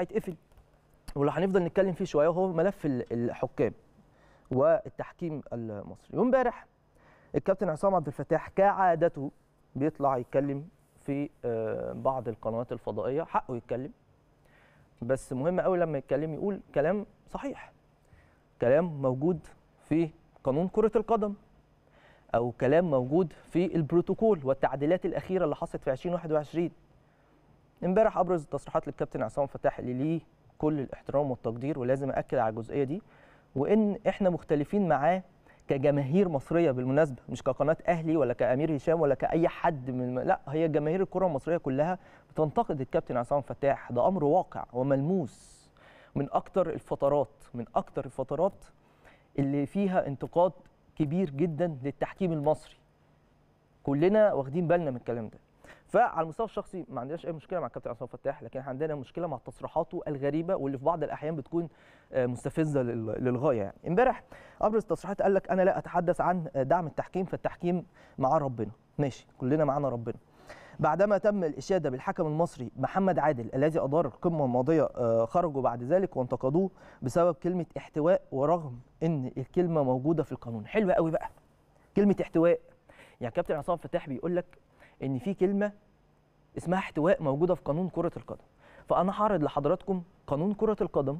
هيتقفل واللي هنفضل نتكلم فيه شويه وهو ملف الحكام والتحكيم المصري وامبارح الكابتن عصام عبد الفتاح كعادته بيطلع يتكلم في آه، بعض القنوات الفضائيه حقه يتكلم بس مهم قوي لما يتكلم يقول كلام صحيح كلام موجود في قانون كره القدم او كلام موجود في البروتوكول والتعديلات الاخيره اللي حصلت في 2021 امبارح ابرز التصريحات للكابتن عصام فتاح اللي ليه كل الاحترام والتقدير ولازم اكد على الجزئيه دي وان احنا مختلفين معاه كجماهير مصريه بالمناسبه مش كقناه اهلي ولا كامير هشام ولا كاي حد من لا هي جماهير الكره المصريه كلها بتنتقد الكابتن عصام فتاح ده امر واقع وملموس من اكتر الفترات من اكتر الفترات اللي فيها انتقاد كبير جدا للتحكيم المصري كلنا واخدين بالنا من الكلام ده فعلى المستوى الشخصي ما عندناش اي مشكله مع الكابتن عصام فتاح لكن احنا عندنا مشكله مع تصريحاته الغريبه واللي في بعض الاحيان بتكون آه، مستفزه للغايه يعني امبارح ابرز التصريحات قال لك انا لا اتحدث عن دعم التحكيم فالتحكيم مع ربنا ماشي كلنا معانا ربنا بعدما تم الإشادة بالحكم المصري محمد عادل الذي أدار القمة الماضية آه، خرجوا بعد ذلك وانتقدوه بسبب كلمة احتواء ورغم أن الكلمة موجودة في القانون حلوة قوي بقى كلمة احتواء يعني كابتن عصام فتاح بيقول لك ان في كلمه اسمها احتواء موجوده في قانون كره القدم فانا هعرض لحضراتكم قانون كره القدم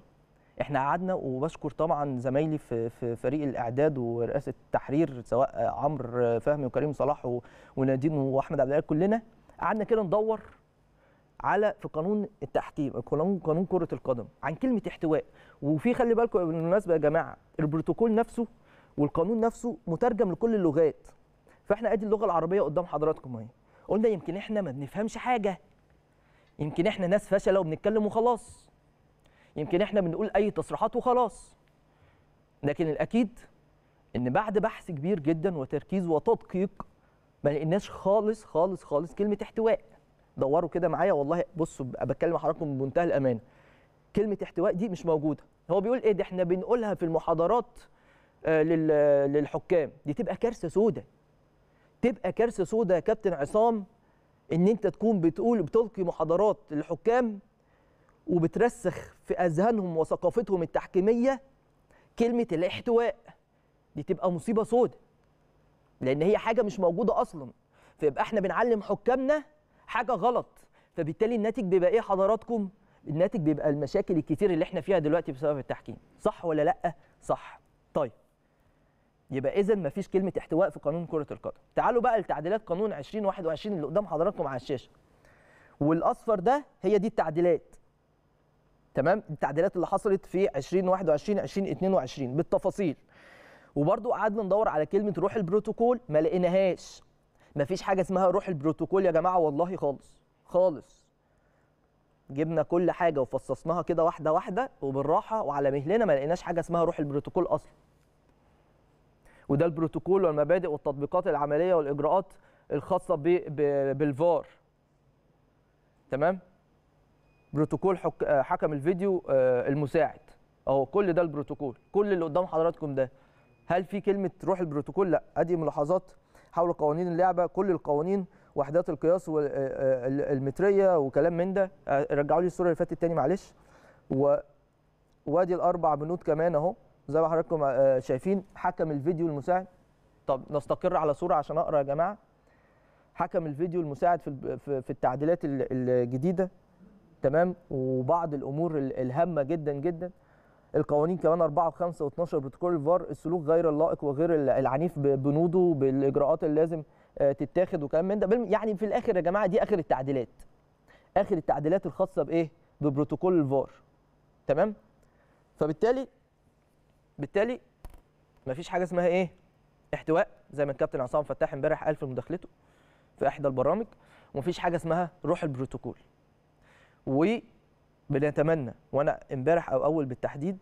احنا قعدنا وبشكر طبعا زمايلي في في فريق الاعداد ورئاسه التحرير سواء عمرو فهمي وكريم صلاح ونادين واحمد عبد كلنا قعدنا كده ندور على في قانون التحكيم قانون قانون كره القدم عن كلمه احتواء وفي خلي بالكم بالمناسبه يا جماعه البروتوكول نفسه والقانون نفسه مترجم لكل اللغات فاحنا ادي اللغه العربيه قدام حضراتكم اهي قلنا يمكن احنا ما بنفهمش حاجه يمكن احنا ناس فشله وبنتكلم وخلاص يمكن احنا بنقول اي تصريحات وخلاص لكن الاكيد ان بعد بحث كبير جدا وتركيز وتدقيق ما لقيناش خالص خالص خالص كلمه احتواء دوروا كده معايا والله بصوا بتكلم حضراتكم بمنتهى الامانه كلمه احتواء دي مش موجوده هو بيقول ايه ده احنا بنقولها في المحاضرات آه، للحكام دي تبقى كارثه سودة تبقى كارثه سودة يا كابتن عصام ان انت تكون بتقول بتلقي محاضرات للحكام وبترسخ في اذهانهم وثقافتهم التحكيميه كلمه الاحتواء دي تبقى مصيبه سودة لان هي حاجه مش موجوده اصلا فيبقى احنا بنعلم حكامنا حاجه غلط فبالتالي الناتج بيبقى ايه حضراتكم الناتج بيبقى المشاكل الكتير اللي احنا فيها دلوقتي بسبب التحكيم صح ولا لا صح طيب يبقى اذا مفيش كلمه احتواء في قانون كره القدم تعالوا بقى لتعديلات قانون 2021 اللي قدام حضراتكم على الشاشه والاصفر ده هي دي التعديلات تمام التعديلات اللي حصلت في 2021 2022 بالتفاصيل وبرده قعدنا ندور على كلمه روح البروتوكول ما لقيناهاش مفيش حاجه اسمها روح البروتوكول يا جماعه والله خالص خالص جبنا كل حاجه وفصصناها كده واحده واحده وبالراحه وعلى مهلنا ما لقيناش حاجه اسمها روح البروتوكول اصلا وده البروتوكول والمبادئ والتطبيقات العمليه والاجراءات الخاصه بالفار تمام بروتوكول حك آه، حكم الفيديو آه، المساعد اهو كل ده البروتوكول كل اللي قدام حضراتكم ده هل في كلمه روح البروتوكول لا ادي ملاحظات حول قوانين اللعبه كل القوانين وحدات القياس والمتريه آه، وكلام من ده رجعوا لي الصوره اللي فاتت تاني معلش و وادي الاربع بنود كمان اهو زي ما حضراتكم آه، شايفين حكم الفيديو المساعد طب نستقر على صوره عشان اقرا يا جماعه حكم الفيديو المساعد في في التعديلات الجديده تمام وبعض الامور الهامه جدا جدا القوانين كمان 4 و5 و12 بروتوكول الفار السلوك غير اللائق وغير العنيف بنوده بالاجراءات اللي لازم آه، تتاخد وكلام من ده يعني في الاخر يا جماعه دي اخر التعديلات اخر التعديلات الخاصه بايه ببروتوكول الفار تمام فبالتالي بالتالي مفيش حاجه اسمها ايه احتواء زي ما الكابتن عصام فتاح امبارح قال في مداخلته في احدى البرامج ومفيش حاجه اسمها روح البروتوكول وبنتمنى وانا امبارح او اول بالتحديد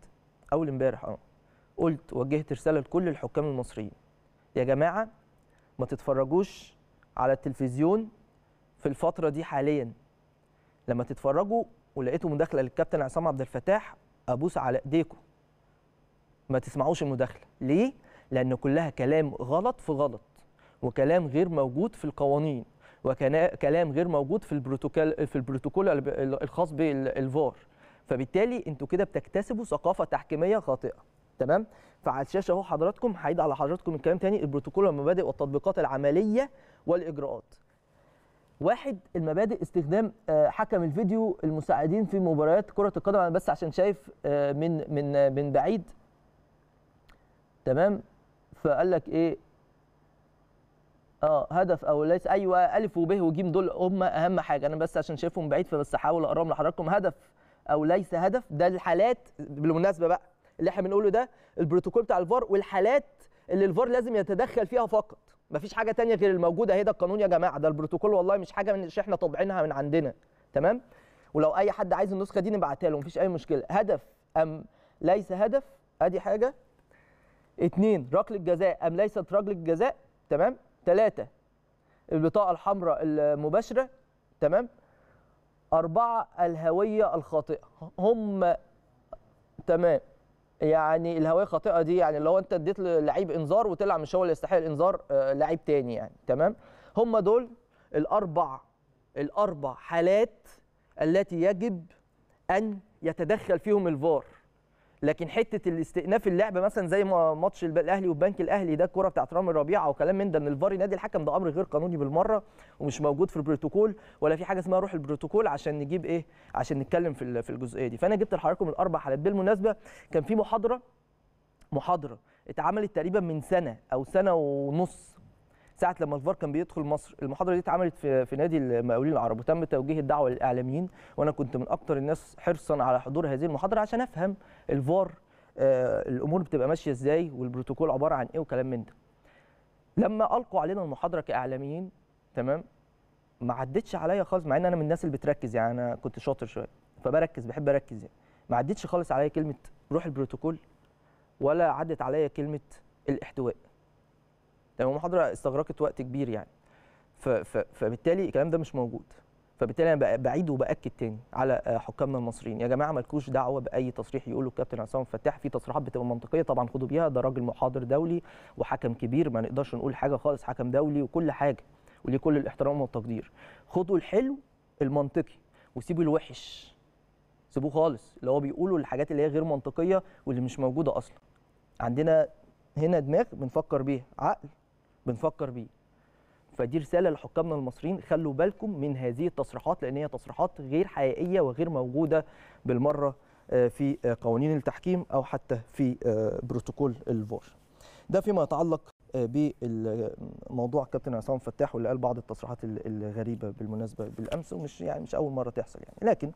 اول امبارح اه قلت وجهت رساله لكل الحكام المصريين يا جماعه ما تتفرجوش على التلفزيون في الفتره دي حاليا لما تتفرجوا ولقيتوا مداخله للكابتن عصام عبد الفتاح ابوس على ايديكم ما تسمعوش المداخله ليه لان كلها كلام غلط في غلط وكلام غير موجود في القوانين وكلام غير موجود في البروتوكول في البروتوكول الخاص بالفار فبالتالي انتوا كده بتكتسبوا ثقافه تحكيميه خاطئه تمام فعلى الشاشه اهو حضراتكم هعيد على حضراتكم الكلام تاني البروتوكول والمبادئ والتطبيقات العمليه والاجراءات واحد المبادئ استخدام آه، حكم الفيديو المساعدين في مباريات كره القدم انا بس عشان شايف آه، من من من بعيد تمام فقال لك ايه اه هدف او ليس ايوه الف وب وجيم دول هم اهم حاجه انا بس عشان شايفهم بعيد فبس احاول اقراهم لحضراتكم هدف او ليس هدف ده الحالات بالمناسبه بقى اللي احنا بنقوله ده البروتوكول بتاع الفار والحالات اللي الفار لازم يتدخل فيها فقط مفيش حاجه تانية غير الموجوده اهي ده القانون يا جماعه ده البروتوكول والله مش حاجه مش احنا طابعينها من عندنا تمام ولو اي حد عايز النسخه دي نبعتها له مفيش اي مشكله هدف ام ليس هدف ادي حاجه اثنين ركله جزاء ام ليست ركله جزاء تمام ثلاثه البطاقه الحمراء المباشره تمام أربعة الهوية الخاطئة هم تمام يعني الهوية الخاطئة دي يعني لو أنت اديت للعيب إنذار وطلع مش هو اللي يستحق الإنذار آه، لعيب تاني يعني تمام هم دول الأربع الأربع حالات التي يجب أن يتدخل فيهم الفار لكن حته الاستئناف اللعب مثلا زي ما ماتش الاهلي والبنك الاهلي ده الكوره بتاعت رامي ربيعه وكلام من ده ان الفار ينادي الحكم ده امر غير قانوني بالمره ومش موجود في البروتوكول ولا في حاجه اسمها روح البروتوكول عشان نجيب ايه عشان نتكلم في في الجزئيه دي فانا جبت لحضراتكم الاربع حالات بالمناسبه كان في محاضره محاضره اتعملت تقريبا من سنه او سنه ونص ساعه لما الفار كان بيدخل مصر المحاضره دي اتعملت في, في نادي المقاولين العرب وتم توجيه الدعوه للاعلاميين وانا كنت من اكتر الناس حرصا على حضور هذه المحاضره عشان افهم الفار آه الامور بتبقى ماشيه ازاي والبروتوكول عباره عن ايه وكلام من ده لما القوا علينا المحاضره كاعلاميين تمام ما عدتش عليا خالص مع ان انا من الناس اللي بتركز يعني انا كنت شاطر شويه فبركز بحب اركز يعني ما عدتش خالص عليا كلمه روح البروتوكول ولا عدت عليا كلمه الاحتواء تمام المحاضره استغرقت وقت كبير يعني فبالتالي الكلام ده مش موجود فبالتالي انا بعيد وباكد تاني على آه، حكامنا المصريين يا جماعه مالكوش دعوه باي تصريح يقوله الكابتن عصام فتاح في تصريحات بتبقى منطقيه طبعا خدوا بيها ده راجل محاضر دولي وحكم كبير ما نقدرش نقول حاجه خالص حكم دولي وكل حاجه وليه كل الاحترام والتقدير خدوا الحلو المنطقي وسيبوا الوحش سيبوه خالص اللي هو بيقوله الحاجات اللي هي غير منطقيه واللي مش موجوده اصلا عندنا هنا دماغ بنفكر بيها عقل بنفكر بيه فدي رساله لحكامنا المصريين خلوا بالكم من هذه التصريحات لان هي تصريحات غير حقيقيه وغير موجوده بالمره آه، في آه، قوانين التحكيم او حتى في آه، بروتوكول الفار ده فيما يتعلق بموضوع كابتن عصام فتاح واللي قال بعض التصريحات الغريبه بالمناسبه بالامس ومش يعني مش اول مره تحصل يعني لكن